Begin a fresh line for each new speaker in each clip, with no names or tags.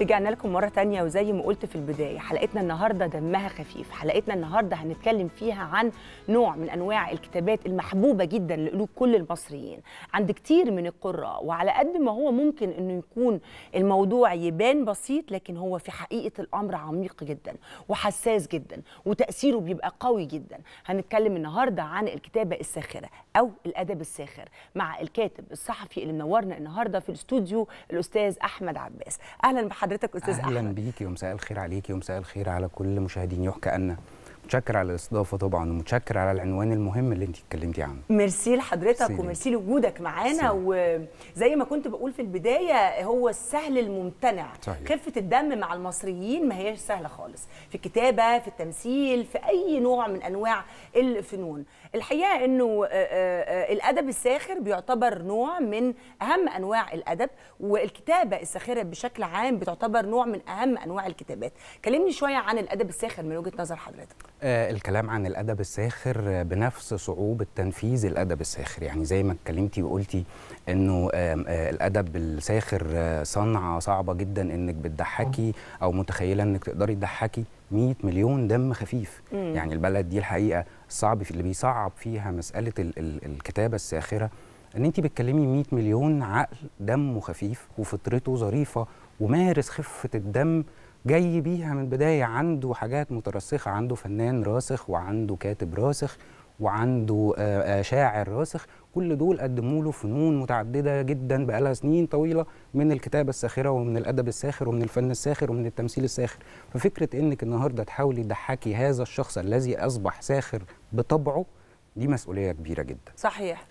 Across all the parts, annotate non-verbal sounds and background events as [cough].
رجعنا لكم مرة تانية وزي ما قلت في البداية حلقتنا النهاردة دمها خفيف حلقتنا النهاردة هنتكلم فيها عن نوع من أنواع الكتابات المحبوبة جدا لقلوب كل المصريين عند كتير من القراء وعلى قد ما هو ممكن أنه يكون الموضوع يبان بسيط لكن هو في حقيقة الأمر عميق جدا وحساس جدا وتأثيره بيبقى قوي جدا هنتكلم النهاردة عن الكتابة الساخرة او الادب الساخر مع الكاتب الصحفي اللي منورنا النهارده في الاستوديو الاستاذ احمد عباس اهلا بحضرتك استاذ اهلا احمد
اهلا بيكي ومساء الخير عليكي ومساء الخير على كل مشاهدين يحكى أن متشكر على الاستضافه طبعا ومتشكر على العنوان المهم اللي انت اتكلمتي عنه
ميرسي لحضرتك وميرسي لوجودك معانا وزي ما كنت بقول في البدايه هو السهل الممتنع صحيح. خفه الدم مع المصريين ما هياش سهله خالص في الكتابه في التمثيل في اي نوع من انواع الفنون الحقيقه انه آه، آه، آه، الادب الساخر بيعتبر نوع من اهم انواع الادب والكتابه الساخره بشكل عام بتعتبر نوع من اهم انواع الكتابات كلمني شويه عن الادب الساخر من وجهه نظر حضرتك
آه الكلام عن الادب الساخر بنفس صعوبه تنفيذ الادب الساخر يعني زي ما اتكلمتي وقلتي انه آه الادب الساخر صنعه صعبه جدا انك بتضحكي او متخيله انك تقدري تضحكي 100 مليون دم خفيف مم. يعني البلد دي الحقيقه صعب في اللي بيصعب فيها مساله ال ال الكتابه الساخره ان انت بتكلمي 100 مليون عقل دمه خفيف وفطرته ظريفه ومارس خفه الدم جاي بيها من البدايه عنده حاجات مترسخه عنده فنان راسخ وعنده كاتب راسخ وعنده آه، آه، شاعر راسخ كل دول قدموا له فنون متعدده جدا بقالها سنين طويله من الكتابه الساخره ومن الادب الساخر ومن الفن الساخر ومن التمثيل الساخر ففكره انك النهارده تحاولي تضحكي هذا الشخص الذي اصبح ساخر بطبعه دي مسؤوليه كبيره جدا صحيح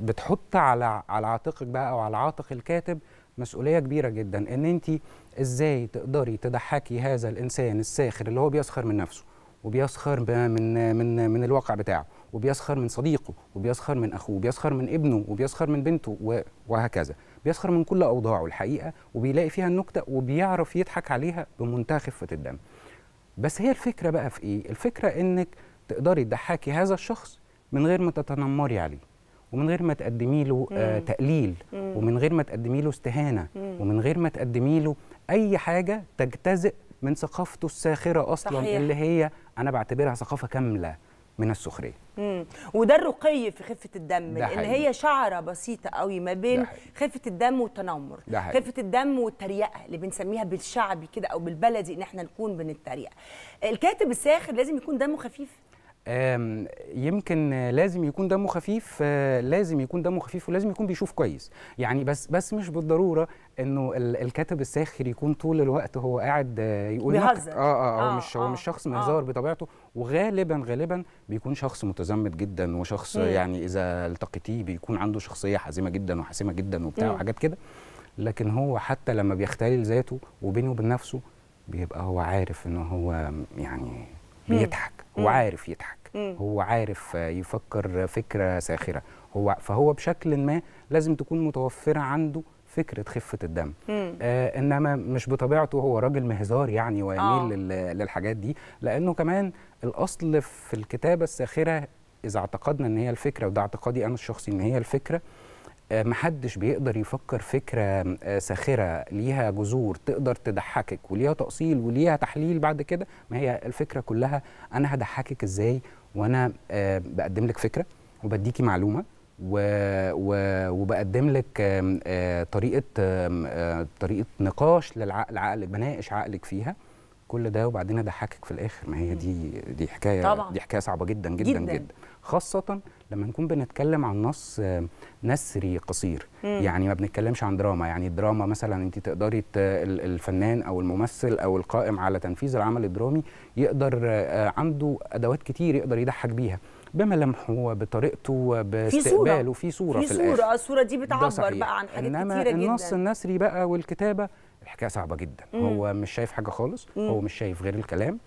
بتحط على على عاتقك بقى او على عاتق الكاتب مسؤوليه كبيره جدا ان انت ازاي تقدري تضحكي هذا الانسان الساخر اللي هو بيسخر من نفسه وبيسخر من من من الواقع بتاعه وبيسخر من صديقه وبيسخر من اخوه وبيسخر من ابنه وبيسخر من بنته وهكذا بيسخر من كل اوضاعه الحقيقه وبيلاقي فيها النكته وبيعرف يضحك عليها بمنتهى خفه الدم بس هي الفكره بقى في ايه الفكره انك تقدري تضحكي هذا الشخص من غير ما تتنمري عليه ومن غير ما تقدمي له آه تقليل مم. ومن غير ما تقدمي له استهانه مم. ومن غير ما تقدمي له اي حاجه تجتزئ من ثقافته الساخره اصلا صحيح. اللي هي انا بعتبرها ثقافه كامله من السخريه
مم. وده الرقي في خفه الدم لان هي شعره بسيطه قوي ما بين خفه الدم والتنمر خفه الدم والتريقه اللي بنسميها بالشعبي كده او بالبلدي ان احنا نكون بنتريق الكاتب الساخر لازم يكون دمه خفيف
يمكن لازم يكون دمه خفيف آه، لازم يكون دمه خفيف ولازم يكون بيشوف كويس يعني بس بس مش بالضروره انه الكاتب الساخر يكون طول الوقت هو قاعد آه، يقول بيهزر اه اه, آه، هو آه مش هو مش شخص مهزار آه بطبيعته وغالبا غالبا بيكون شخص متزمت جدا وشخص مم. يعني اذا التقيتيه بيكون عنده شخصيه حازمه جدا وحاسمه جدا وبتاع وحاجات كده لكن هو حتى لما بيختلل ذاته وبينه وبين نفسه بيبقى هو عارف ان هو يعني بيضحك هو عارف يضحك هو عارف يفكر فكره ساخره هو فهو بشكل ما لازم تكون متوفره عنده فكره خفه الدم آه انما مش بطبيعته هو راجل مهزار يعني ويميل آه. للحاجات دي لانه كمان الاصل في الكتابه الساخره اذا اعتقدنا ان هي الفكره وده اعتقادي انا الشخصي ان هي الفكره آه، محدش بيقدر يفكر فكرة آه، ساخرة ليها جذور تقدر تضحكك وليها تأصيل وليها تحليل بعد كده ما هي الفكرة كلها أنا هضحكك إزاي وأنا آه، بقدم لك فكرة وبديكي معلومة و... و... وبقدم لك طريقة طريقة نقاش للعقل عقل بناقش عقلك فيها كل ده وبعدين اضحكك في الاخر ما هي دي دي حكايه طبعا. دي حكايه صعبه جدا جدا جدا, جداً. خاصه لما نكون بنتكلم عن نص نثري قصير مم. يعني ما بنتكلمش عن دراما يعني الدراما مثلا انت تقدري الفنان او الممثل او القائم على تنفيذ العمل الدرامي يقدر آه، عنده ادوات كتير يقدر يضحك بيها بملامحه بطريقته وباستقباله في صوره في, صورة. في الاخر صوره
الصوره دي بتعبر بقى عن حاجات كتيره جدا انما النص
النثري بقى والكتابه الحكايه صعبه جدا مم. هو مش شايف حاجه خالص مم. هو مش شايف غير الكلام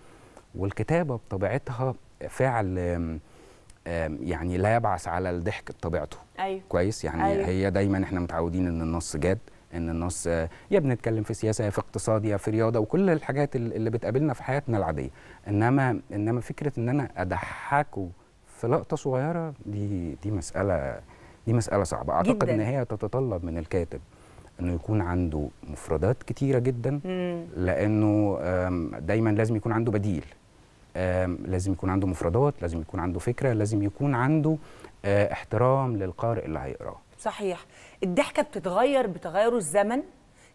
والكتابه بطبيعتها فعل يعني لا يبعث على الضحك بطبيعته أيوه. كويس يعني أيوه. هي دايما احنا متعودين ان النص جاد ان النص آه، يا بنتكلم في سياسه يا في اقتصاد يا في رياضه وكل الحاجات اللي بتقابلنا في حياتنا العاديه انما انما فكره ان انا اضحكه في لقطه صغيره دي دي مساله دي مساله صعبه اعتقد ان هي تتطلب من الكاتب انه يكون عنده مفردات كتيره جدا مم. لانه دايما لازم يكون عنده بديل لازم يكون عنده مفردات لازم يكون عنده فكره لازم يكون عنده آه، احترام للقارئ اللي هيقراه
صحيح الضحكه بتتغير بتغير الزمن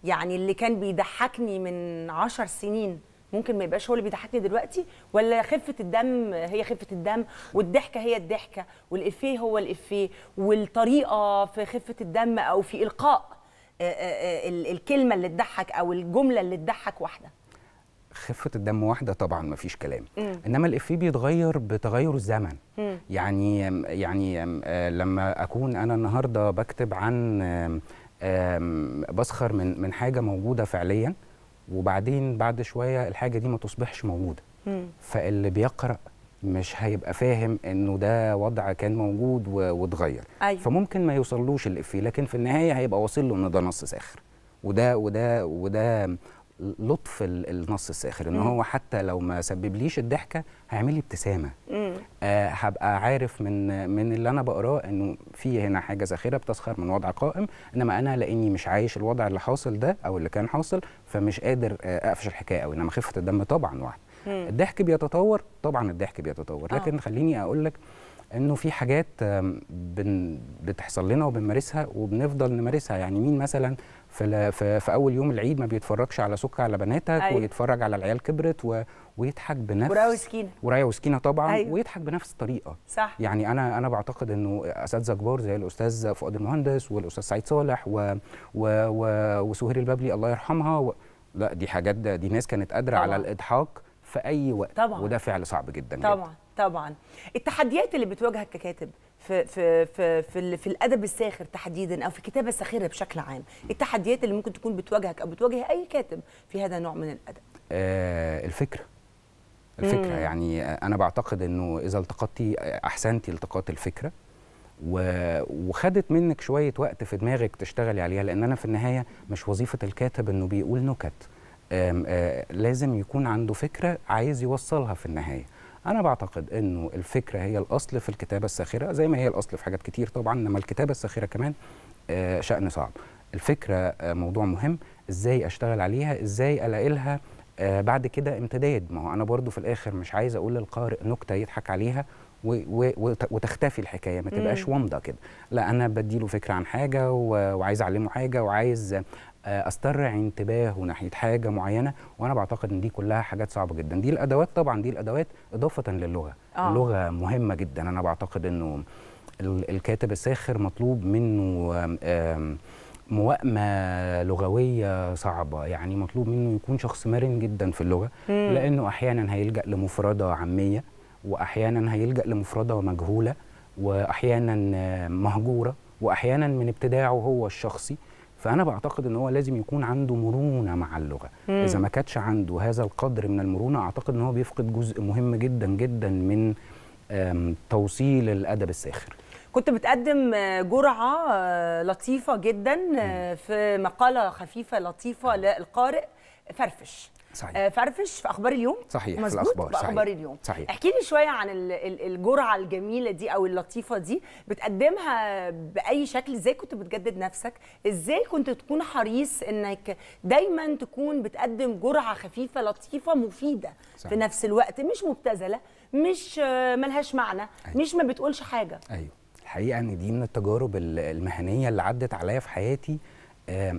يعني اللي كان بيضحكني من عشر سنين ممكن ما يبقاش هو اللي بيضحكني دلوقتي ولا خفه الدم هي خفه الدم والضحكه هي الضحكه والافيه هو الافيه والطريقه في خفه الدم او في القاء آه، آه، الكلمه اللي تضحك او الجمله اللي تضحك واحده
خفه الدم واحده طبعا ما فيش كلام مم. انما الافيه بيتغير بتغير الزمن مم. يعني يعني آه، لما اكون انا النهارده بكتب عن بسخر من من حاجه موجوده فعليا وبعدين بعد شويه الحاجه دي ما تصبحش موجوده مم. فاللي بيقرا مش هيبقى فاهم انه ده وضع كان موجود واتغير أيوه. فممكن ما يوصلوش الافيه لكن في النهايه هيبقى واصل له ان ده نص ساخر وده وده وده لطف النص الساخر ان هو حتى لو ما سببليش الضحكه هيعمل لي ابتسامه آه، هبقى عارف من من اللي انا بقراه انه في هنا حاجه ساخره بتسخر من وضع قائم انما انا لاني مش عايش الوضع اللي حاصل ده او اللي كان حاصل فمش قادر آه، اقفش الحكايه قوي انما خفه الدم طبعا واحد الضحك بيتطور طبعا الضحك بيتطور آه. لكن أوه. خليني اقول لك انه في حاجات بتحصل لنا وبنمارسها وبنفضل نمارسها يعني مين مثلا في, في, في اول يوم العيد ما بيتفرجش على سكة على بناتك أيوة. ويتفرج على العيال كبرت و... ويضحك بنفس ورايا وسكينه ورايا وسكينه طبعا أيوة. ويضحك بنفس الطريقه صح يعني انا انا بعتقد انه اساتذه كبار زي الاستاذ فؤاد المهندس والاستاذ سعيد صالح و... و... و... وسهير البابلي الله يرحمها و... لا دي حاجات ده دي ناس كانت قادره على الاضحاك في اي وقت طبعا وده فعل صعب جدا طبعا جداً.
طبعا التحديات اللي بتواجهك ككاتب في في في في, في الادب الساخر تحديدا او في الكتابه الساخره بشكل عام التحديات اللي ممكن تكون بتواجهك او بتواجه اي كاتب في هذا النوع من الادب
آه الفكره الفكره مم. يعني انا بعتقد انه اذا التقطتي احسنتي التقاط الفكره وخدت منك شويه وقت في دماغك تشتغلي عليها لان انا في النهايه مش وظيفه الكاتب انه بيقول نكت آم آم آه، لازم يكون عنده فكره عايز يوصلها في النهايه انا بعتقد انه الفكره هي الاصل في الكتابه الساخره زي ما هي الاصل في حاجات كتير طبعا انما الكتابه الساخره كمان آه، شان صعب الفكره آه، موضوع مهم ازاي اشتغل عليها ازاي الاقي لها آه، بعد كده امتداد ما هو انا برضو في الاخر مش عايز اقول للقارئ نكته يضحك عليها وتختفي الحكايه ما تبقاش ومضه كده لا انا بديله فكره عن حاجه وعايز اعلمه حاجه وعايز آه، استرع انتباهه ناحيه حاجه معينه وانا بعتقد ان دي كلها حاجات صعبه جدا دي الادوات طبعا دي الادوات اضافه للغه آه. اللغه مهمه جدا انا بعتقد انه الكاتب الساخر مطلوب منه موائمه لغويه صعبه يعني مطلوب منه يكون شخص مرن جدا في اللغه مم. لانه احيانا هيلجا لمفرده عاميه واحيانا هيلجا لمفرده مجهوله واحيانا مهجوره واحيانا من ابتداعه هو الشخصي فانا بعتقد ان هو لازم يكون عنده مرونه مع اللغه مم. اذا ما كانش عنده هذا القدر من المرونه اعتقد ان هو بيفقد جزء مهم جدا جدا من توصيل الادب الساخر
كنت بتقدم آه، جرعه آه، لطيفه جدا آه، في مقاله خفيفه لطيفه للقارئ فرفش صحيح. آه، فرفش في اخبار اليوم صحيح في الاخبار في اخبار اليوم صحيح احكي لي شويه عن الجرعه الجميله دي او اللطيفه دي بتقدمها باي شكل ازاي كنت بتجدد نفسك ازاي كنت تكون حريص انك دايما تكون بتقدم جرعه خفيفه لطيفه مفيده صحيح. في نفس الوقت مش مبتذله مش ملهاش معنى أيوه. مش ما بتقولش حاجه ايوه
الحقيقه ان دي من التجارب المهنيه اللي عدت عليا في حياتي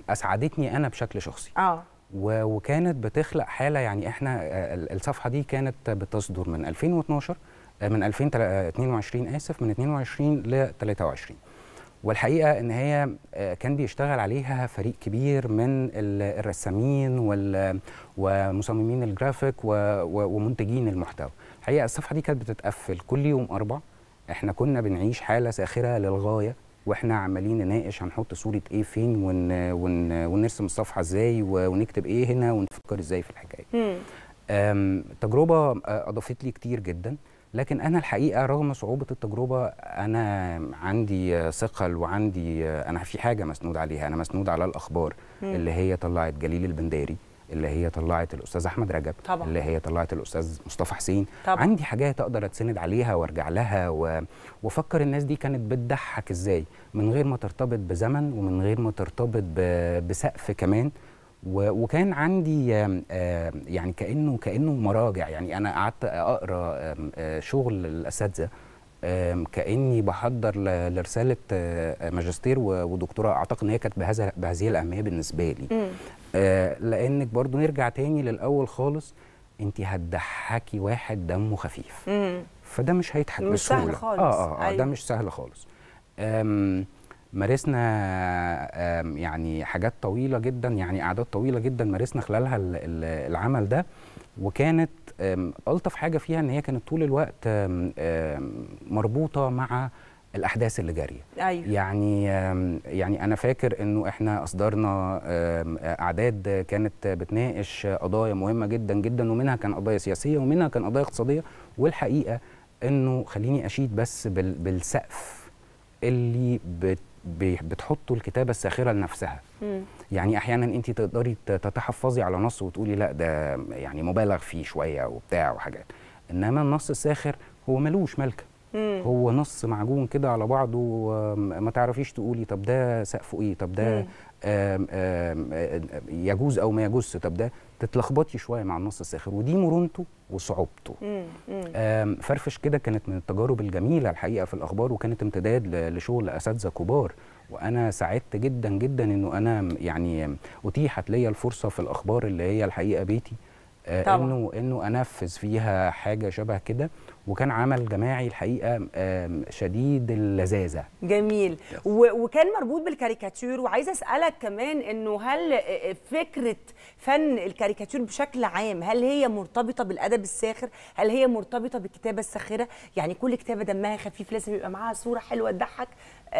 اسعدتني انا بشكل شخصي اه وكانت بتخلق حاله يعني احنا آه، الصفحه دي كانت بتصدر من 2012 آه، من 2022 آه، اسف من 22 ل 23 والحقيقه ان هي كان بيشتغل عليها فريق كبير من الرسامين ومصممين الجرافيك ومنتجين المحتوى الحقيقه الصفحه دي كانت بتتقفل كل يوم اربع احنا كنا بنعيش حاله ساخره للغايه واحنا عمالين نناقش هنحط صوره ايه فين ون ون ونرسم الصفحه ازاي ونكتب ايه هنا ونفكر ازاي في الحكايه تجربه آه، اضافت لي كتير جدا لكن انا الحقيقه رغم صعوبه التجربه انا عندي آه، ثقل وعندي آه، انا في حاجه مسنود عليها انا مسنود على الاخبار مم. اللي هي طلعت جليل البنداري اللي هي طلعت الاستاذ احمد رجب طبعا. اللي هي طلعت الاستاذ مصطفى حسين طبعا. عندي حاجات اقدر اتسند عليها وارجع لها و... وافكر الناس دي كانت بتضحك ازاي من غير ما ترتبط بزمن ومن غير ما ترتبط ب... بسقف كمان و... وكان عندي آه، يعني كانه كانه مراجع يعني انا قعدت اقرا آه، شغل الاساتذه كاني بحضر لرساله آه، ماجستير ودكتوراه اعتقد ان هي كانت بهذا بهذه الاهميه بالنسبه لي آه لانك برضو نرجع تاني للاول خالص انت هتضحكي واحد دمه خفيف مم. فده مش هيضحك مش سهل خالص. اه اه, آه ده أيوة. مش سهل خالص مارسنا يعني حاجات طويله جدا يعني قعدات طويله جدا مارسنا خلالها العمل ده وكانت الطف حاجه فيها ان هي كانت طول الوقت مربوطه مع الاحداث اللي جاريه أيوه. يعني يعني انا فاكر انه احنا اصدرنا اعداد كانت بتناقش قضايا مهمه جدا جدا ومنها كان قضايا سياسيه ومنها كان قضايا اقتصاديه والحقيقه انه خليني اشيد بس بالسقف اللي بت بتحطوا الكتابه الساخره لنفسها مم. يعني احيانا انت تقدري تتحفظي على نص وتقولي لا ده يعني مبالغ فيه شويه وبتاع وحاجات انما النص الساخر هو ملوش ملكه هو نص معجون كده على بعضه ما تعرفيش تقولي طب ده سقفه ايه طب ده آم آم يجوز او ما يجوزش طب ده تتلخبطي شويه مع النص الساخر ودي مرونته وصعوبته فرفش كده كانت من التجارب الجميله الحقيقه في الاخبار وكانت امتداد لشغل اساتذه كبار وانا سعدت جدا جدا انه انا يعني اتيحت ليا الفرصه في الاخبار اللي هي الحقيقه بيتي آه، طبعا. انه انه انفذ فيها حاجه شبه كده وكان عمل جماعي الحقيقه شديد اللذاذه
جميل وكان مربوط بالكاريكاتير وعايزه اسالك كمان انه هل آه، آه، فكره فن الكاريكاتير بشكل عام هل هي مرتبطه بالادب الساخر هل هي مرتبطه بالكتابه الساخره يعني كل كتابه دمها خفيف لازم يبقى معاها صوره حلوه تضحك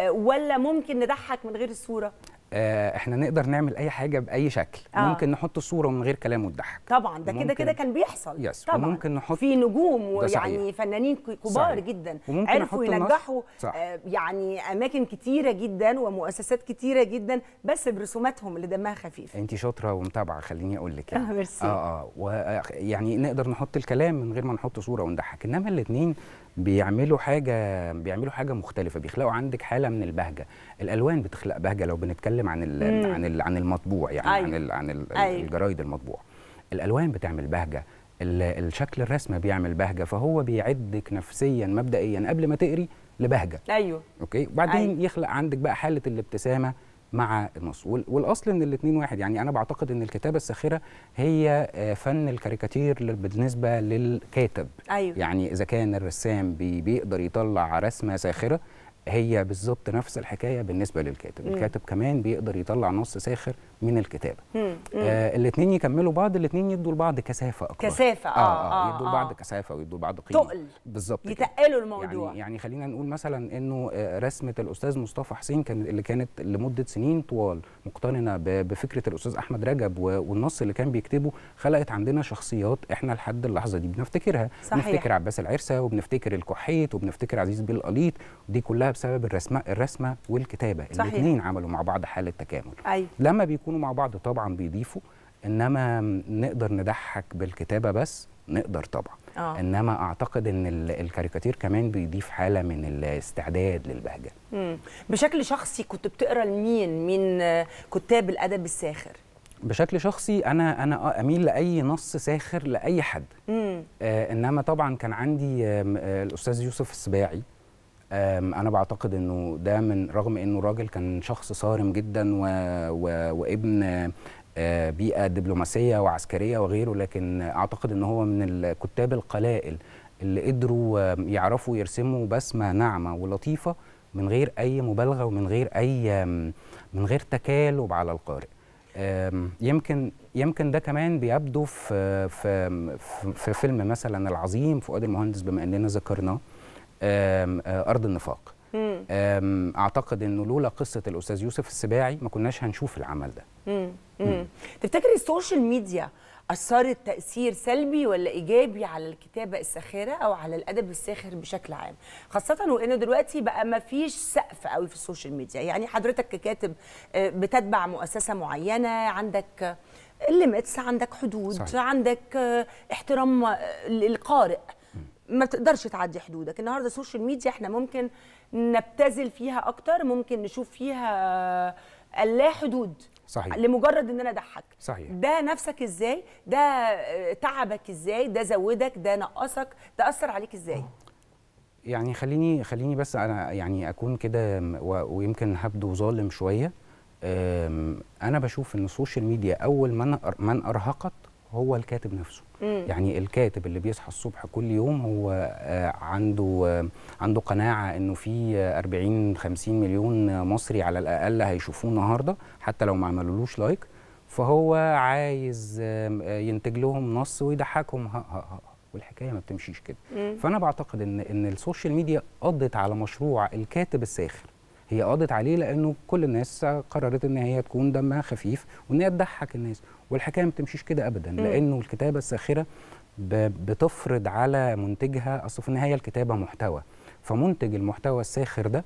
ولا ممكن نضحك من غير الصوره
آه، احنا نقدر نعمل اي حاجه باي شكل آه. ممكن نحط صوره من غير كلام وتضحك
طبعا ده كده كده كان بيحصل يس. طبعا وممكن
نحط في نجوم ويعني
فنانين كبار صحيح. جدا وممكن عرفوا ينجحوا آه يعني اماكن كتيره جدا ومؤسسات كتيره جدا بس برسوماتهم اللي دمها خفيف
انت شاطره ومتابعه خليني اقول لك يعني. اه [laughs] ميرسي اه, آه. ويعني آه، نقدر نحط الكلام من غير ما نحط صوره ونضحك انما الاثنين بيعملوا حاجه بيعملوا حاجه مختلفه بيخلقوا عندك حاله من البهجه الالوان بتخلق بهجه لو بنتكلم عن ال عن ال عن المطبوع يعني أيوه. عن ال عن ال أيوه. الجرايد المطبوع الالوان بتعمل بهجه الشكل الرسمه بيعمل بهجه فهو بيعدك نفسيا مبدئيا قبل ما تقري لبهجه ايوه اوكي وبعدين أيوه. يخلق عندك بقى حاله الابتسامه مع المسؤول والاصل ان الاثنين واحد يعني انا بعتقد ان الكتابه الساخره هي آه، فن الكاريكاتير بالنسبه للكاتب أيوة. يعني اذا كان الرسام بي بيقدر يطلع رسمه ساخره هي بالظبط نفس الحكايه بالنسبه للكاتب م. الكاتب كمان بيقدر يطلع نص ساخر من الكتابه آه الاثنين يكملوا بعض الاثنين يدوا لبعض كثافه اكتر كثافه اه اه, آه آه يدوا لبعض آه. كثافه ويدوا لبعض قيمه تقل بالظبط يتقلوا الموضوع يعني, يعني خلينا نقول مثلا انه آه، رسمه الاستاذ مصطفى حسين كان اللي كانت لمده سنين طوال مقترنه بفكره الاستاذ احمد رجب والنص اللي كان بيكتبه خلقت عندنا شخصيات احنا لحد اللحظه دي بنفتكرها صحيح. بنفتكر عباس العرسه وبنفتكر الكحيت وبنفتكر عزيز بيه القليط دي كلها بسبب الرسمه الرسمه والكتابه الاثنين عملوا مع بعض حاله تكامل أي. أيوة. لما بيكون يكونوا مع بعض طبعا بيضيفوا انما نقدر نضحك بالكتابه بس نقدر طبعا آه. انما اعتقد ان الكاريكاتير كمان بيضيف حاله من الاستعداد للبهجه
مم. بشكل شخصي كنت بتقرا لمين من كتاب الادب الساخر
بشكل شخصي انا انا آه، اميل لاي نص ساخر لاي حد آه انما طبعا كان عندي آه الاستاذ يوسف السباعي انا بعتقد انه ده من رغم انه راجل كان شخص صارم جدا و... و... وابن آه، بيئه دبلوماسيه وعسكريه وغيره لكن اعتقد ان هو من الكتاب القلائل اللي قدروا يعرفوا يرسموا بسمه ناعمه ولطيفه من غير اي مبالغه ومن غير اي من غير تكالب على القارئ يمكن يمكن ده كمان بيبدو في آه، في في فيلم مثلا العظيم فؤاد المهندس بما اننا ذكرناه آه، ارض النفاق اعتقد انه لولا قصه الاستاذ يوسف السباعي ما كناش هنشوف العمل ده
تفتكر تفتكري السوشيال ميديا اثرت تاثير سلبي ولا ايجابي على الكتابه الساخره او على الادب الساخر بشكل عام خاصه وانه دلوقتي بقى ما فيش سقف قوي في السوشيال ميديا يعني حضرتك ككاتب آه، بتتبع مؤسسه معينه عندك ليميتس عندك حدود صحيح. عندك آه، احترام للقارئ ما تقدرش تعدي حدودك النهارده السوشيال ميديا احنا ممكن نبتذل فيها اكتر ممكن نشوف فيها آه، لا حدود صحيح لمجرد ان انا اضحك صحيح ده نفسك ازاي ده آه، تعبك ازاي ده زودك ده نقصك ده اثر عليك ازاي آه.
يعني خليني خليني بس انا يعني اكون كده ويمكن هبدو ظالم شويه انا بشوف ان السوشيال ميديا اول من من ارهقت هو الكاتب نفسه مم. يعني الكاتب اللي بيصحى الصبح كل يوم هو آه، عنده آه، عنده قناعه انه في 40 آه، 50 مليون مصري على الاقل هيشوفوه النهارده حتى لو ما عملولوش لايك فهو عايز ينتج لهم نص ويضحكهم ها ها ها والحكايه ما بتمشيش كده مم. فانا بعتقد ان ان السوشيال ميديا قضت على مشروع الكاتب الساخر هي قضت عليه لانه كل الناس قررت ان هي تكون دمها خفيف وان هي تضحك الناس والحكايه ما بتمشيش كده ابدا لانه الكتابه الساخره بتفرض على منتجها اصل في النهايه الكتابه محتوى فمنتج المحتوى الساخر ده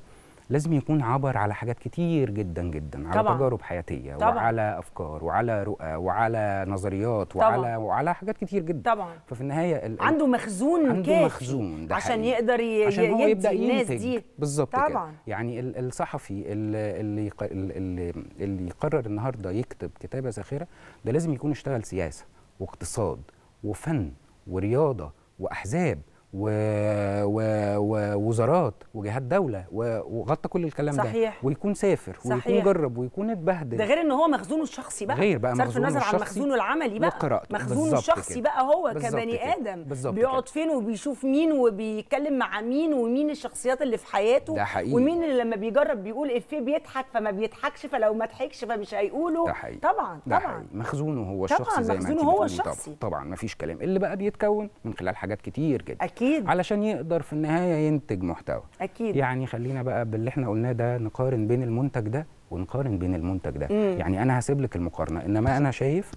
لازم يكون عبر على حاجات كتير جدا جدا على طبعًا. تجارب حياتيه طبعًا. وعلى افكار وعلى رؤى وعلى نظريات وعلى طبعًا. وعلى حاجات كتير جدا طبعا ففي النهايه ال... عنده
مخزون عنده كافي مخزون ده عشان حقيقي. يقدر ي... عشان هو يبدا الناس دي بالظبط كده
يعني الصحفي اللي اللي اللي يقرر النهارده يكتب كتابه ساخره ده لازم يكون اشتغل سياسه واقتصاد وفن ورياضه واحزاب ووزارات وجهات دوله وغطى كل الكلام صحيح. ده ويكون سافر صحيح. ويكون جرب ويكون اتبهدل ده غير
ان هو مخزونه الشخصي بقى غير بقى مخزونه النظر عن مخزونه العملي بقى مخزونه الشخصي كده. بقى هو كبني ادم بيقعد فين وبيشوف مين وبيتكلم مع مين ومين الشخصيات اللي في حياته ده حقيقي. ومين اللي لما بيجرب بيقول افيه بيضحك فما بيضحكش فلو ما ضحكش فمش هيقوله ده حقيقي. طبعا ده طبعا حقيقي.
مخزونه هو الشخصي طبعا زي مخزونه ما هو الشخصي طبعا, طبعا مفيش كلام اللي بقى بيتكون من خلال حاجات كتير جدا أكيد. اكيد علشان يقدر في النهايه ينتج محتوى اكيد يعني خلينا بقى باللي احنا قلناه ده نقارن بين المنتج ده ونقارن بين المنتج ده مم. يعني انا هسيب لك المقارنه انما انا شايف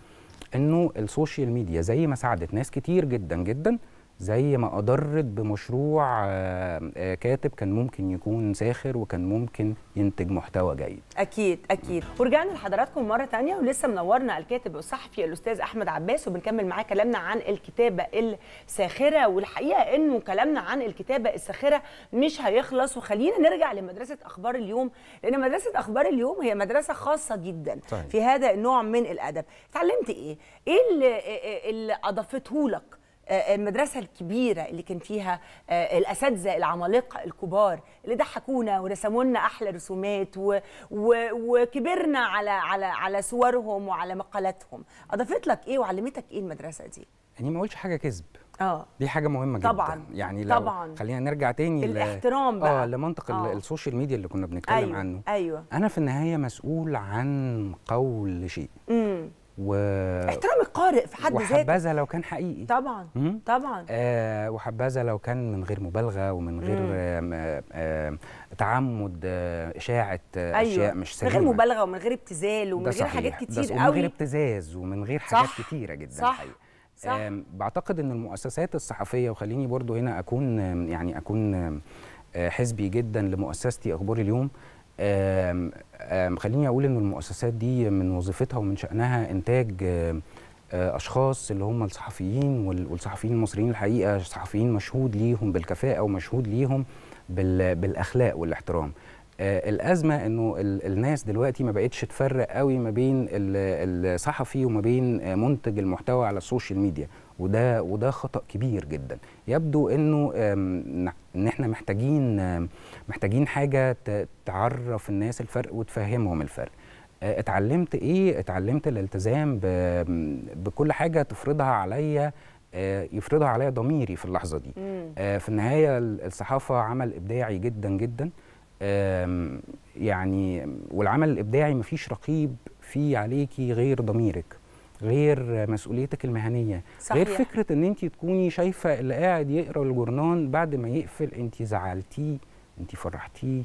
انه السوشيال ميديا زي ما ساعدت ناس كتير جدا جدا زي ما أضرت بمشروع آه، آه، كاتب كان ممكن يكون ساخر وكان ممكن ينتج محتوى جيد
أكيد أكيد ورجعنا لحضراتكم مرة تانية ولسه منورنا الكاتب والصحفي الأستاذ أحمد عباس وبنكمل معاه كلامنا عن الكتابة الساخرة والحقيقة إنه كلامنا عن الكتابة الساخرة مش هيخلص وخلينا نرجع لمدرسة أخبار اليوم لأن مدرسة أخبار اليوم هي مدرسة خاصة جدا طيب. في هذا النوع من الأدب اتعلمت إيه؟ إيه اللي, إيه، إيه اللي لك؟ آه، المدرسه الكبيره اللي كان فيها آه، الاساتذه العمالقه الكبار اللي ضحكونا ورسموا لنا احلى رسومات وكبرنا على على على صورهم وعلى مقالاتهم اضافت لك ايه وعلمتك ايه المدرسه دي
يعني ما اقولش حاجه كذب اه دي حاجه مهمه جدا طبعا يعني لو طبعا خلينا نرجع تاني الاحترام بقى اه لمنطق آه. السوشيال ميديا اللي كنا بنتكلم أيوة. عنه ايوه انا في النهايه مسؤول عن قول شيء و... احترام
القارئ في حد ذاته وحبذا
لو كان حقيقي
طبعا طبعا
آه وحبذا لو كان من غير مبالغه ومن غير آه آه تعمد آه، اشاعه آه أيوة. اشياء مش سليمه من غير
مبالغه ومن غير ابتذال ومن غير حاجات كتير قوي ومن غير
ابتزاز ومن غير حاجات كتيره جدا صح حقيقة. صح. بعتقد ان المؤسسات الصحفيه وخليني برضو هنا اكون يعني اكون آه، حزبي جدا لمؤسستي اخبار اليوم آم آم خليني اقول ان المؤسسات دي من وظيفتها ومن شانها انتاج آه، اشخاص اللي هم الصحفيين والصحفيين المصريين الحقيقه صحفيين مشهود ليهم بالكفاءه ومشهود ليهم بالاخلاق والاحترام آه، الازمه انه الناس دلوقتي ما بقتش تفرق قوي ما بين الصحفي وما بين آه، منتج المحتوى على السوشيال ميديا وده وده خطا كبير جدا يبدو انه ان احنا محتاجين محتاجين حاجه تعرف الناس الفرق وتفهمهم الفرق آه، اتعلمت ايه اتعلمت الالتزام بكل حاجه تفرضها عليا يفرضها عليا ضميري في اللحظه دي في النهايه الصحافه عمل ابداعي جدا جدا يعني والعمل الابداعي مفيش رقيب فيه عليكي غير ضميرك غير مسؤوليتك المهنيه صحيح. غير فكره ان انت تكوني شايفه اللي قاعد يقرا الجورنان بعد ما يقفل انت زعلتيه انت فرحتيه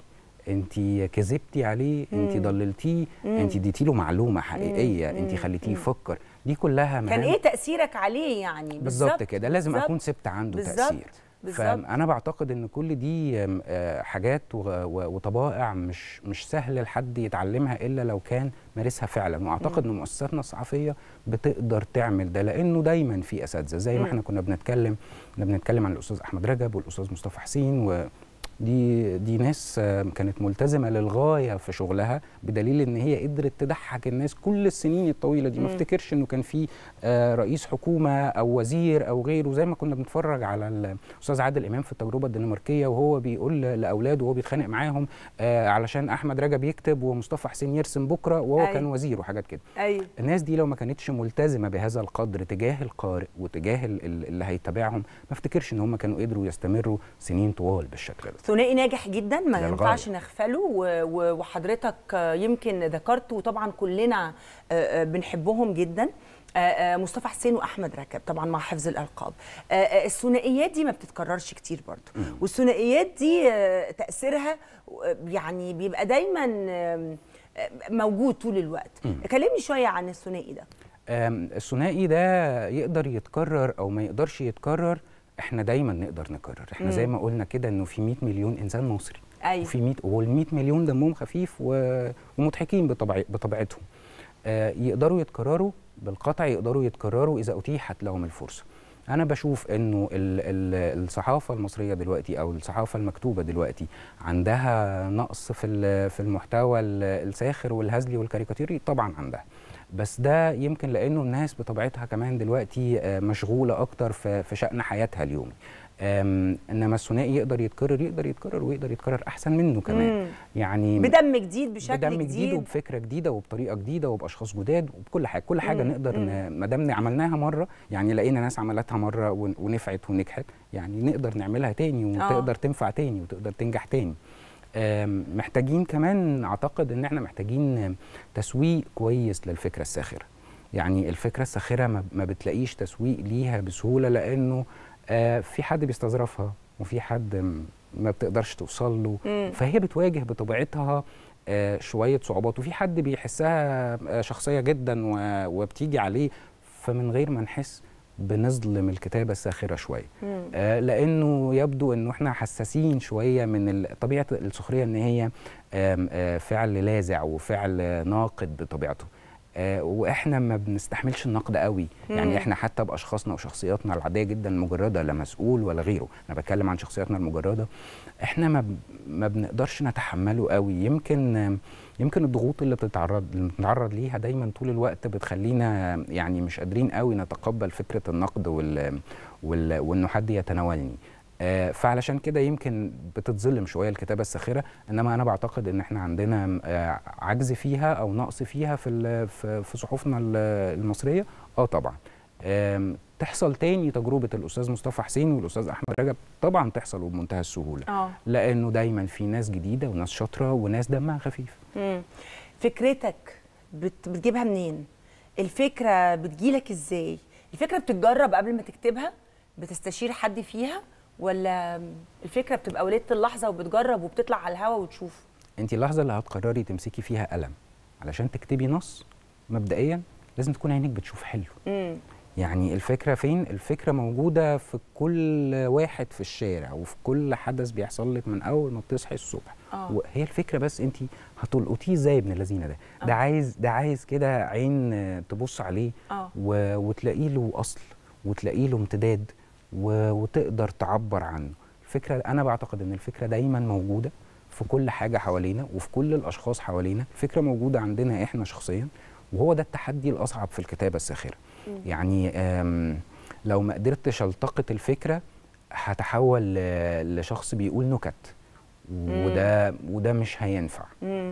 انت كذبتي عليه انت ضللتيه انت اديتي له معلومه حقيقيه مم. انت خليتيه يفكر دي كلها مهن. كان ايه
تاثيرك عليه يعني بالظبط كده لازم بالزبط. اكون سبت
عنده بالزبط. تاثير فانا بعتقد ان كل دي آه، حاجات وطبائع مش مش سهل لحد يتعلمها الا لو كان مارسها فعلا واعتقد ان مؤسساتنا الصحفيه بتقدر تعمل ده لانه دايما في اساتذه زي ما احنا كنا بنتكلم كنا بنتكلم عن الاستاذ احمد رجب والاستاذ مصطفى حسين و دي دي ناس كانت ملتزمه للغايه في شغلها بدليل ان هي قدرت تضحك الناس كل السنين الطويله دي ما افتكرش انه كان في آه، رئيس حكومه او وزير او غيره زي ما كنا بنتفرج على الاستاذ عادل امام في التجربه الدنماركيه وهو بيقول لاولاده وهو بيتخانق معاهم آه، علشان احمد رجب يكتب ومصطفى حسين يرسم بكره وهو أي. أيوة. كان وزير وحاجات كده أيوة. الناس دي لو ما كانتش ملتزمه بهذا القدر تجاه القارئ وتجاه اللي هيتابعهم ما افتكرش ان هم كانوا قدروا يستمروا سنين طوال بالشكل ده
ثنائي ناجح جدا ما ينفعش نغفله وحضرتك يمكن ذكرته وطبعا كلنا آه، بنحبهم جدا آه، آه، مصطفى حسين واحمد ركب طبعا مع حفظ الالقاب آه، الثنائيات دي ما بتتكررش كتير برضو والثنائيات دي تاثيرها يعني بيبقى دايما موجود طول الوقت كلمني شويه عن الثنائي ده
الثنائي ده يقدر يتكرر او ما يقدرش يتكرر احنا دايما نقدر نكرر احنا زي ما قلنا كده انه في 100 مليون انسان مصري أيوة. وفي 100 وال 100 مليون دمهم خفيف ومضحكين بطبيعتهم يقدروا يتكرروا بالقطع يقدروا يتكرروا إذا أتيحت لهم الفرصة انا بشوف انه الصحافه المصريه دلوقتي او الصحافه المكتوبه دلوقتي عندها نقص في في المحتوى الساخر والهزلي والكاريكاتيري طبعا عندها بس ده يمكن لانه الناس بطبيعتها كمان دلوقتي آه، مشغوله اكتر في شان حياتها اليومي انما الثنائي يقدر يتكرر يقدر يتكرر ويقدر يتكرر احسن منه كمان مم. يعني بدم جديد بشكل بدم جديد, جديد وبفكره جديده وبطريقه جديده وباشخاص جداد وبكل حاجه كل حاجه مم. نقدر ما دام عملناها مره يعني لقينا ناس عملتها مره ونفعت ونجحت يعني نقدر نعملها تاني آه. وتقدر آه. تنفع تاني وتقدر تنجح تاني محتاجين كمان اعتقد ان احنا محتاجين تسويق كويس للفكره الساخره يعني الفكره الساخره ما بتلاقيش تسويق ليها بسهوله لانه آه، في حد بيستظرفها وفي حد ما بتقدرش توصل له مم. فهي بتواجه بطبيعتها آه، شويه صعوبات وفي حد بيحسها آه، شخصيه جدا وبتيجي عليه فمن غير ما نحس بنظلم الكتابه الساخره شويه آه لانه يبدو انه احنا حساسين شويه من طبيعه السخريه ان هي فعل لاذع وفعل ناقد بطبيعته آه، واحنا ما بنستحملش النقد قوي يعني مم. يعني احنا حتى باشخاصنا وشخصياتنا العاديه جدا المجرده لا مسؤول ولا غيره انا بتكلم عن شخصياتنا المجرده احنا ما ما بنقدرش نتحمله قوي يمكن يمكن الضغوط اللي بتتعرض اللي بنتعرض ليها دايما طول الوقت بتخلينا يعني مش قادرين قوي نتقبل فكره النقد وال, وال... وانه حد يتناولني آه، فعلشان كده يمكن بتتظلم شويه الكتابه الساخره انما انا بعتقد ان احنا عندنا آه، عجز فيها او نقص فيها في في صحفنا المصريه اه طبعا تحصل تاني تجربه الاستاذ مصطفى حسين والاستاذ احمد رجب طبعا تحصل وبمنتهى السهوله أوه. لانه دايما في ناس جديده وناس شاطره وناس دمها خفيف
مم. فكرتك بتجيبها منين الفكره بتجيلك ازاي الفكره بتتجرب قبل ما تكتبها بتستشير حد فيها ولا الفكره بتبقى وليده اللحظه وبتجرب وبتطلع على الهوا وتشوف
انت اللحظه اللي هتقرري تمسكي فيها قلم علشان تكتبي نص مبدئيا لازم تكون عينك بتشوف حلو مم. يعني الفكره فين الفكره موجوده في كل واحد في الشارع وفي كل حدث بيحصل لك من اول ما بتصحي الصبح أوه. وهي الفكره بس انت هتلقطيه ازاي ابن الذين ده أوه. ده عايز ده عايز كده عين تبص عليه آه. و... وتلاقي له اصل وتلاقي له امتداد وتقدر تعبر عنه الفكره انا بعتقد ان الفكره دايما موجوده في كل حاجه حوالينا وفي كل الاشخاص حوالينا الفكره موجوده عندنا احنا شخصيا وهو ده التحدي الاصعب في الكتابه الساخره يعني لو ما قدرتش التقط الفكره هتحول لشخص بيقول نكت وده وده مش هينفع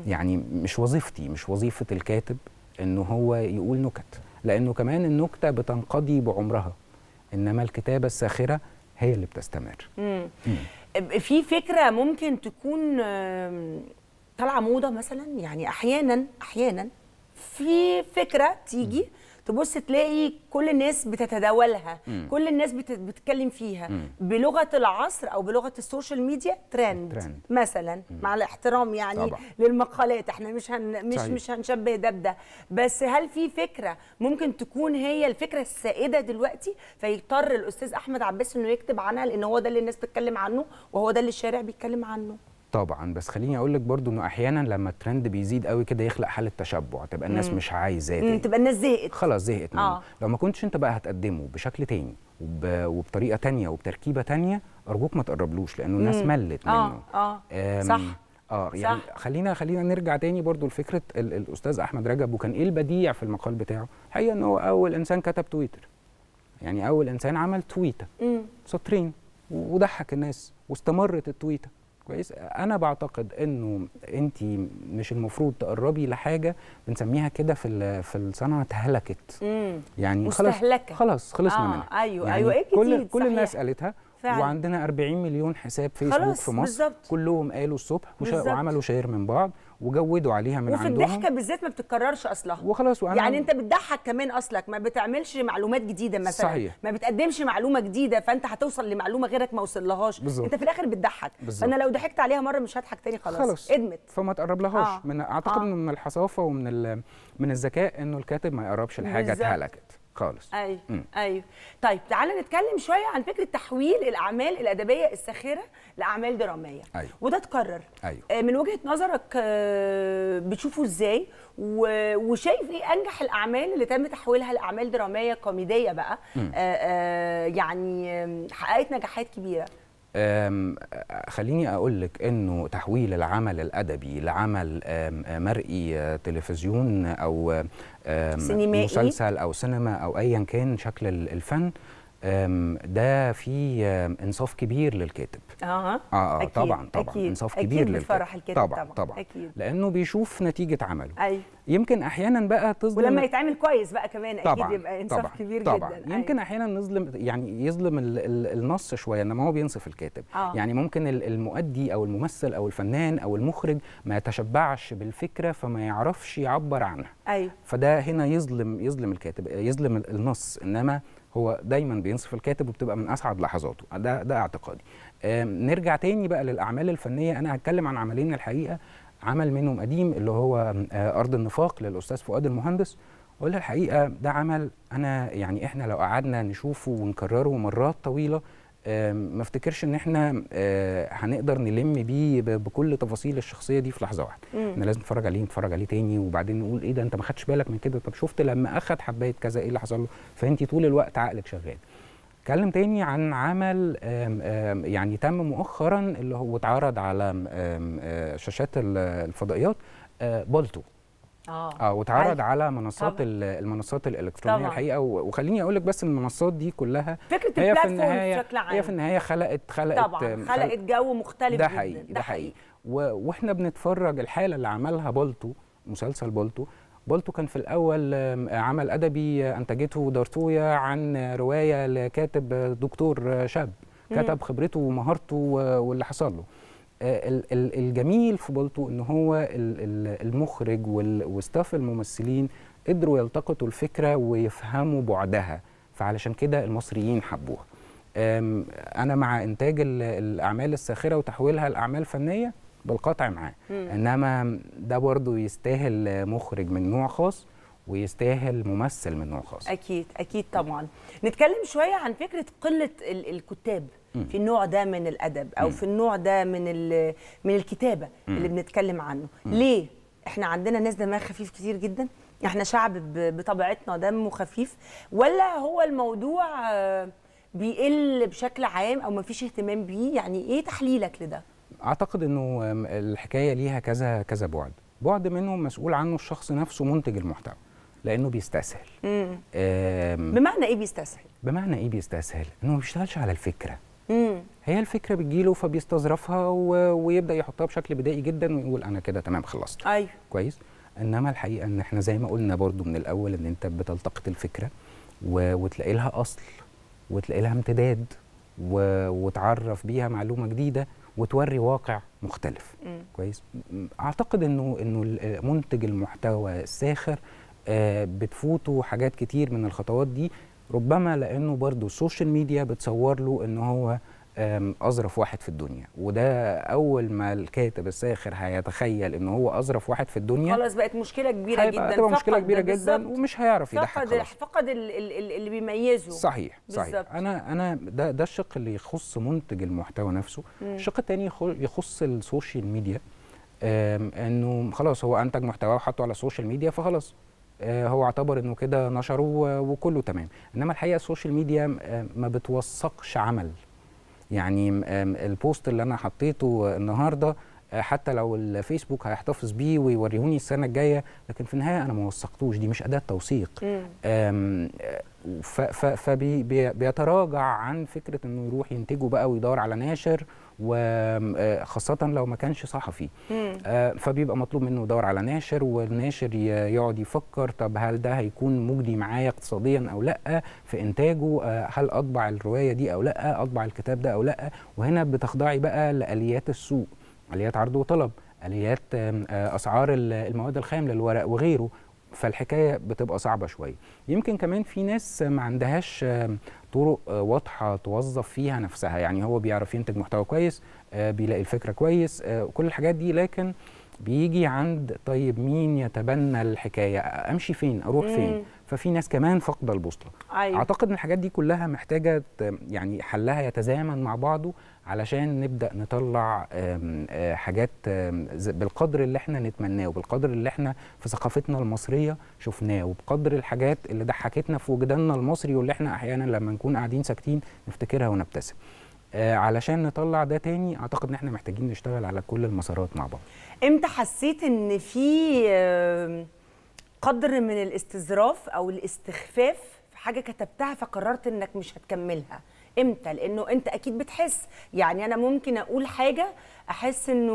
يعني مش وظيفتي مش وظيفه الكاتب ان هو يقول نكت لانه كمان النكته بتنقضي بعمرها انما الكتابه الساخره هي اللي بتستمر
مم. مم. في فكره ممكن تكون طالعه موضه مثلا يعني احيانا احيانا في فكره تيجي مم. تبص تلاقي كل الناس بتتداولها مم. كل الناس بتتكلم فيها مم. بلغه العصر او بلغه السوشيال ميديا ترند, ترند. مثلا مم. مع الاحترام يعني طبعا. للمقالات احنا مش هن... مش صحيح. مش هنشبه ده بده بس هل في فكره ممكن تكون هي الفكره السائده دلوقتي فيضطر الاستاذ احمد عباس انه يكتب عنها لان هو ده اللي الناس بتتكلم عنه وهو ده اللي الشارع بيتكلم عنه
طبعا بس خليني اقول لك برضو انه احيانا لما الترند بيزيد قوي كده يخلق حاله تشبع تبقى الناس مم. مش عايزاه تبقى الناس زهقت خلاص زهقت منه آه. لو ما كنتش انت بقى هتقدمه بشكل تاني وب... وبطريقه تانية وبتركيبه تانية ارجوك ما تقربلوش لانه الناس ملت آه، منه اه اه أم... صح اه يعني صح. خلينا خلينا نرجع تاني برضو لفكره ال... الاستاذ احمد رجب وكان ايه البديع في المقال بتاعه الحقيقه ان هو اول انسان كتب تويتر يعني اول انسان عمل تويته سطرين وضحك الناس واستمرت التويته كويس انا بعتقد انه انت مش المفروض تقربي لحاجه بنسميها كده في في الصنعه اتهلكت يعني مستهلكة. خلاص خلاص خلصنا آه منها ايوه يعني ايوه ايه كل صحيح. كل الناس قالتها فعلا. وعندنا 40 مليون حساب فيسبوك في مصر بالزبط. كلهم قالوا الصبح وعملوا شير من بعض وجودوا عليها من وفي عندهم وفي
الضحكه بالذات ما بتتكررش اصلها وخلاص وأنا يعني انت بتضحك كمان اصلك ما بتعملش معلومات جديده مثلا صحيح. ما بتقدمش معلومه جديده فانت هتوصل لمعلومه غيرك ما وصلهاش انت في الاخر بتضحك فانا لو ضحكت عليها مره مش هضحك تاني خلاص, خلاص. ادمت
فما تقربلهاش آه. من اعتقد آه. من الحصافه ومن من الذكاء انه الكاتب ما يقربش لحاجه تهلكك خالص
ايوه مم. ايوه طيب تعالى نتكلم شويه عن فكره تحويل الاعمال الادبيه الساخره لاعمال دراميه أيوه. وده اتكرر أيوه. آه، من وجهه نظرك آه، بتشوفه ازاي وشايف ايه انجح الاعمال اللي تم تحويلها لاعمال دراميه كوميديه بقى آآ آآ آه، يعني حققت نجاحات كبيره
آه، خليني أقول لك أنه تحويل العمل الأدبي لعمل آه، مرئي آه، تلفزيون أو سينمائي. مسلسل أو سينما أو أيا كان شكل الفن ده في انصاف كبير للكاتب
اه اه أكيد. طبعا طبعا أكيد. انصاف أكيد كبير للكاتب فرح الكاتب طبعا طبعا, طبعًا. أكيد.
لانه بيشوف نتيجه عمله أيوه. يمكن احيانا بقى تظلم ولما
يتعامل كويس بقى كمان طبعًا. اكيد يبقى انصاف طبعًا. كبير طبعًا. جدا
أيوه. يمكن احيانا نظلم يعني يظلم ال ال النص شويه انما هو بينصف الكاتب آه. يعني ممكن المؤدي او الممثل او الفنان او المخرج ما يتشبعش بالفكره فما يعرفش يعبر عنها أيوه. فده هنا يظلم يظلم الكاتب يظلم النص انما هو دايما بينصف الكاتب وبتبقى من اسعد لحظاته ده ده اعتقادي نرجع تاني بقى للاعمال الفنيه انا هتكلم عن عملين الحقيقه عمل منهم قديم اللي هو آه، ارض النفاق للاستاذ فؤاد المهندس ولا الحقيقه ده عمل انا يعني احنا لو قعدنا نشوفه ونكرره مرات طويله ما افتكرش ان احنا آه، هنقدر نلم بيه بكل تفاصيل الشخصيه دي في لحظه واحده احنا لازم نتفرج عليه نتفرج عليه تاني وبعدين نقول ايه ده انت ما خدتش بالك من كده طب شفت لما اخد حبايه كذا ايه اللي حصل له فانت طول الوقت عقلك شغال اتكلم تاني عن عمل آم آم يعني تم مؤخرا اللي هو اتعرض على آم آه، شاشات الفضائيات آه، بولتو اه, آه، واتعرض على منصات طبعا. المنصات الالكترونيه طبعا. الحقيقه وخليني اقول لك بس المنصات دي كلها فكره هي في النهايه بشكل عام هي في النهايه خلقت خلقت طبعا خلقت
جو مختلف ده حقيقي
ده حقيقي واحنا بنتفرج الحاله اللي عملها بولتو مسلسل بولتو بولتو كان في الأول عمل أدبي أنتجته دارتويا عن رواية لكاتب دكتور شاب كتب خبرته ومهارته واللي حصل له آه، الجميل في بولتو ان هو المخرج وستاف الممثلين قدروا يلتقطوا الفكره ويفهموا بعدها فعلشان كده المصريين حبوها انا مع انتاج الاعمال الساخره وتحويلها لاعمال فنيه بالقطع معاه انما ده برضه يستاهل مخرج من نوع خاص ويستاهل ممثل من نوع خاص
اكيد اكيد طبعا نتكلم شويه عن فكره قله الكتاب في النوع ده من الادب او في النوع ده من من الكتابه اللي بنتكلم عنه ليه احنا عندنا ناس دماغ خفيف كتير جدا احنا شعب بطبيعتنا دمه خفيف ولا هو الموضوع آه، بيقل بشكل عام او مفيش اهتمام بيه يعني ايه تحليلك لده
اعتقد انه الحكايه ليها كذا كذا بعد بعد منه مسؤول عنه الشخص نفسه منتج المحتوى لانه بيستسهل بمعنى ايه بيستسهل بمعنى ايه بيستسهل انه ما بيشتغلش على الفكره مم. هي الفكره بتجيله فبيستظرفها و... ويبدا يحطها بشكل بدائي جدا ويقول انا كده تمام خلصت ايوه كويس انما الحقيقه ان احنا زي ما قلنا برضو من الاول ان انت بتلتقط الفكره و... وتلاقي لها اصل وتلاقي لها امتداد و... وتعرف بيها معلومه جديده وتوري واقع مختلف مم. كويس اعتقد انه انه منتج المحتوى الساخر آه، بتفوته حاجات كتير من الخطوات دي ربما لانه برضه السوشيال ميديا بتصور له ان هو اظرف واحد في الدنيا وده اول ما الكاتب الساخر هيتخيل ان هو اظرف واحد في الدنيا خلاص بقت مشكله كبيره جدا فقد مشكله كبيره جدا ومش هيعرف يضحك فقد
فقد اللي بيميزه صحيح صحيح بالزبط.
انا انا ده ده الشق اللي يخص منتج المحتوى نفسه مم. الشق الثاني يخص السوشيال ميديا انه خلاص هو انتج محتوى وحطه على السوشيال ميديا فخلاص آه، هو اعتبر انه كده نشره وكله تمام انما الحقيقه السوشيال ميديا آه، ما بتوثقش عمل يعني آه، البوست اللي انا حطيته النهارده حتى لو الفيسبوك هيحتفظ بيه ويوريهوني السنه الجايه لكن في النهايه انا ما وثقتوش دي مش اداه توثيق فبيتراجع عن فكره انه يروح ينتجه بقى ويدور على ناشر وخاصه آه، لو ما كانش صحفي آه، فبيبقى مطلوب منه يدور على ناشر والناشر يقعد يفكر طب هل ده هيكون مجدي معايا اقتصاديا او لا في انتاجه آه، هل اطبع الروايه دي او لا اطبع الكتاب ده او لا وهنا بتخضعي بقى لاليات السوق اليات عرض وطلب اليات اسعار المواد الخام للورق وغيره فالحكايه بتبقى صعبه شويه يمكن كمان في ناس ما عندهاش طرق آه، واضحه توظف فيها نفسها يعني هو بيعرف ينتج محتوى كويس آه، بيلاقي الفكره كويس آه، كل الحاجات دي لكن بيجي عند طيب مين يتبنى الحكايه امشي فين اروح مم. فين ففي ناس كمان فاقده البوصله أيوة. اعتقد ان الحاجات دي كلها محتاجه يعني حلها يتزامن مع بعضه علشان نبدا نطلع حاجات بالقدر اللي احنا نتمناه وبالقدر اللي احنا في ثقافتنا المصريه شفناه وبقدر الحاجات اللي ضحكتنا في وجداننا المصري واللي احنا احيانا لما نكون قاعدين ساكتين نفتكرها ونبتسم آه علشان نطلع ده تاني اعتقد ان احنا محتاجين نشتغل على كل المسارات مع بعض
امتى حسيت ان في قدر من الاستظراف او الاستخفاف في حاجه كتبتها فقررت انك مش هتكملها امتى لانه انت اكيد بتحس يعني انا ممكن اقول حاجه احس انه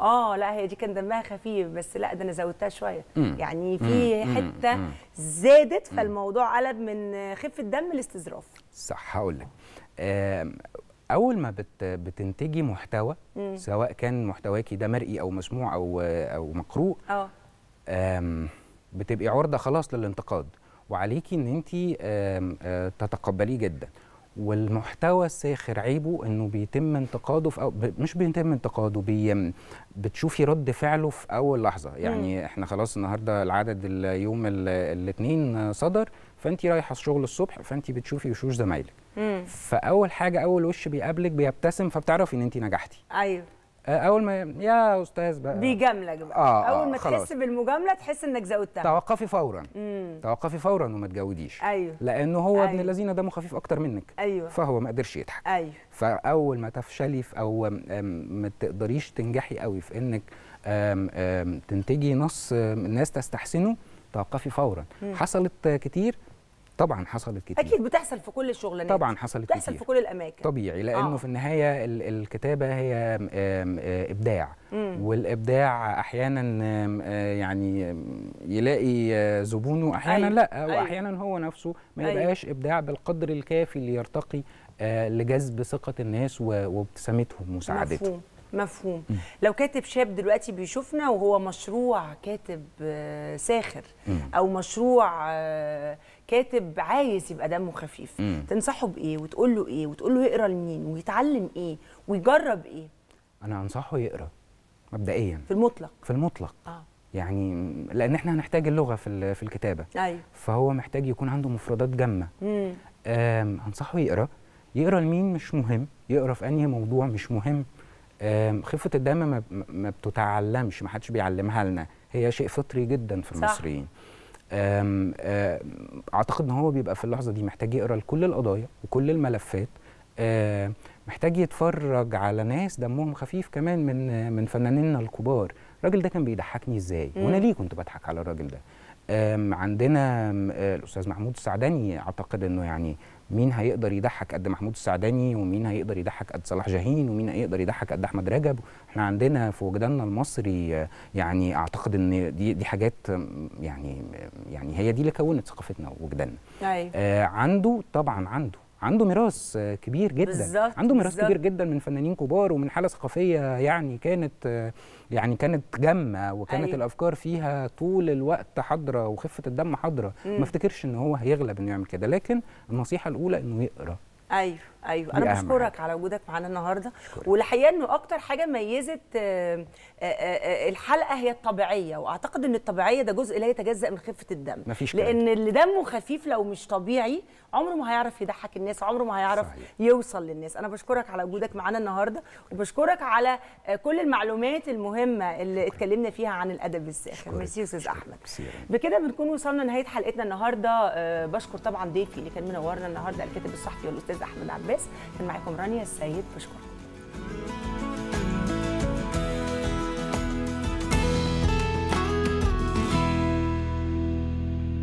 اه لا هي دي كان دمها خفيف بس لا ده انا زودتها شويه يعني في حته زادت فالموضوع قلب من خفه دم الاستظراف
صح هقول لك اول ما بت بتنتجي محتوى مم. سواء كان محتواكي ده مرئي او مسموع او او مقروء اه بتبقي عرضه خلاص للانتقاد وعليكي ان انت آه، تتقبليه جدا والمحتوى الساخر عيبه انه بيتم انتقاده في أو مش بيتم انتقاده بي بتشوفي رد فعله في اول لحظه يعني مم. احنا خلاص النهارده العدد اليوم الاثنين صدر فانت رايحه الشغل الصبح فانت بتشوفي وشوش زمايلك فاول حاجه اول وش بيقابلك بيبتسم فبتعرفي ان انت نجحتي ايوه اول ما يا استاذ بقى دي جمله
بقى آه, آه، اول ما خلاص. تحس بالمجامله تحس انك زودتها
توقفي فورا مم. توقفي فورا وما تجوديش ايوه لانه هو أيوه. ابن الذين دمه خفيف اكتر منك ايوه فهو ما قدرش يضحك ايوه فاول ما تفشلي في او ما تقدريش تنجحي قوي في انك آم آم تنتجي نص الناس تستحسنه توقفي فورا مم. حصلت كتير طبعا حصلت كتير اكيد
بتحصل في كل الشغلانات طبعا حصلت بتحصل كتير بتحصل
في كل الاماكن طبيعي لانه آه. في النهايه الكتابه هي آه، ابداع مم. والابداع احيانا آه، يعني يلاقي آه، زبونه احيانا أي. أيوه، لا واحيانا أيوه. هو نفسه ما أيوه. يبقاش أي. ابداع بالقدر الكافي اللي يرتقي لجذب ثقه الناس وابتسامتهم وسعادتهم مفهوم.
مفهوم لو كاتب شاب دلوقتي بيشوفنا وهو مشروع كاتب آه، ساخر او مشروع آه، كاتب عايز يبقى دمه خفيف تنصحه بايه وتقول له ايه وتقول له يقرا لمين ويتعلم ايه ويجرب ايه
انا انصحه يقرا مبدئيا في المطلق في المطلق آه. يعني لان احنا هنحتاج اللغه في في الكتابه ايوه فهو محتاج يكون عنده مفردات جامه امم هنصحه يقرا يقرا لمين مش مهم يقرا في انهي موضوع مش مهم خفه الدم ما بتتعلمش ما حدش بيعلمها لنا هي شيء فطري جدا في المصريين اعتقد ان هو بيبقى في اللحظه دي محتاج يقرا لكل القضايا وكل الملفات محتاج يتفرج على ناس دمهم خفيف كمان من من فنانيننا الكبار الراجل ده كان بيضحكني ازاي وانا ليه كنت بضحك على الراجل ده عندنا الاستاذ محمود السعداني اعتقد انه يعني مين هيقدر يضحك قد محمود السعداني ومين هيقدر يضحك قد صلاح جاهين ومين هيقدر يضحك قد احمد رجب احنا عندنا في وجداننا المصري يعني اعتقد ان دي دي حاجات يعني يعني هي دي اللي كونت ثقافتنا ووجداننا طيب. آه عنده طبعا عنده عنده ميراث كبير جدا بالزبط عنده ميراث كبير جدا من فنانين كبار ومن حاله ثقافيه يعني كانت يعني كانت جامه وكانت أيوة. الافكار فيها طول الوقت حاضره وخفه الدم حاضره ما افتكرش ان هو هيغلب انه يعمل كده لكن النصيحه الاولى انه يقرا
ايوه ايوه انا بشكرك على وجودك معانا النهارده والحقيقه انه اكتر حاجه ميزت آه، آه، آه، الحلقه هي الطبيعيه واعتقد ان الطبيعيه ده جزء لا يتجزا من خفه الدم مفيش لان اللي دمه خفيف لو مش طبيعي عمره ما هيعرف يضحك الناس عمره ما هيعرف صحيح. يوصل للناس انا بشكرك على وجودك معانا النهارده وبشكرك على آه، كل المعلومات المهمه اللي اتكلمنا فيها عن الادب الساخر ميرسي استاذ احمد بكده بنكون وصلنا لنهايه حلقتنا النهارده آه، بشكر طبعا ضيفي اللي كان منورنا النهارده الكاتب الصحفي والاستاذ احمد عباس كان معاكم رانيا السيد بشكركم